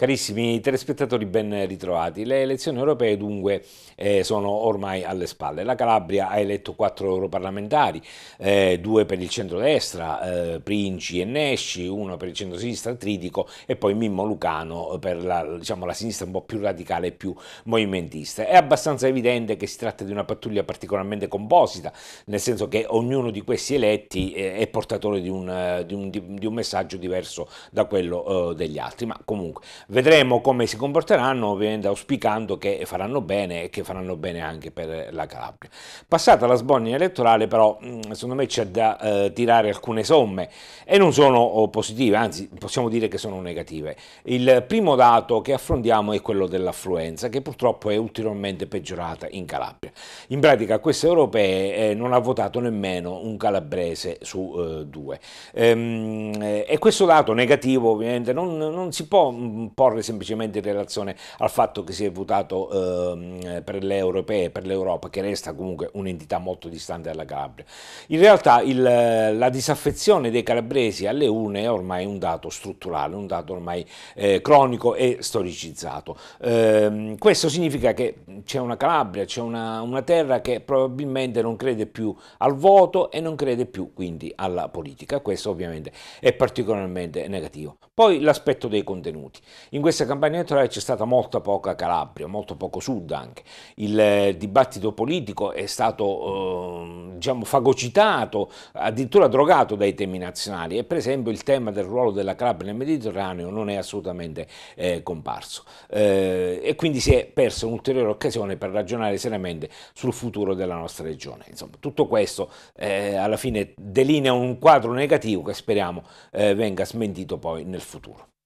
Carissimi telespettatori, ben ritrovati. Le elezioni europee dunque eh, sono ormai alle spalle. La Calabria ha eletto quattro europarlamentari, eh, due per il centrodestra, eh, Princi e Nesci, uno per il centrosinistra Tritico e poi Mimmo Lucano per la, diciamo, la sinistra un po' più radicale e più movimentista. È abbastanza evidente che si tratta di una pattuglia particolarmente composita, nel senso che ognuno di questi eletti eh, è portatore di un, eh, di un, di un messaggio diverso da quello eh, degli altri, ma comunque Vedremo come si comporteranno, ovviamente auspicando che faranno bene e che faranno bene anche per la Calabria. Passata la sbornia elettorale però mm, secondo me c'è da eh, tirare alcune somme e non sono oh, positive, anzi possiamo dire che sono negative. Il primo dato che affrontiamo è quello dell'affluenza che purtroppo è ulteriormente peggiorata in Calabria. In pratica queste europee eh, non ha votato nemmeno un calabrese su eh, due. Ehm, eh, e questo dato negativo ovviamente non, non si può mm, porre semplicemente in relazione al fatto che si è votato eh, per le europee per l'Europa, che resta comunque un'entità molto distante dalla Calabria. In realtà il, la disaffezione dei calabresi alle urne è ormai un dato strutturale, un dato ormai eh, cronico e storicizzato. Eh, questo significa che c'è una Calabria, c'è una, una terra che probabilmente non crede più al voto e non crede più quindi alla politica. Questo ovviamente è particolarmente negativo. Poi l'aspetto dei contenuti. In questa campagna elettorale c'è stata molta poca Calabria, molto poco Sud anche. Il eh, dibattito politico è stato eh, diciamo, fagocitato, addirittura drogato dai temi nazionali e per esempio il tema del ruolo della Calabria nel Mediterraneo non è assolutamente eh, comparso. Eh, e quindi si è persa un'ulteriore occasione per ragionare seriamente sul futuro della nostra regione. Insomma, tutto questo eh, alla fine delinea un quadro negativo che speriamo eh, venga smentito poi nel futuro.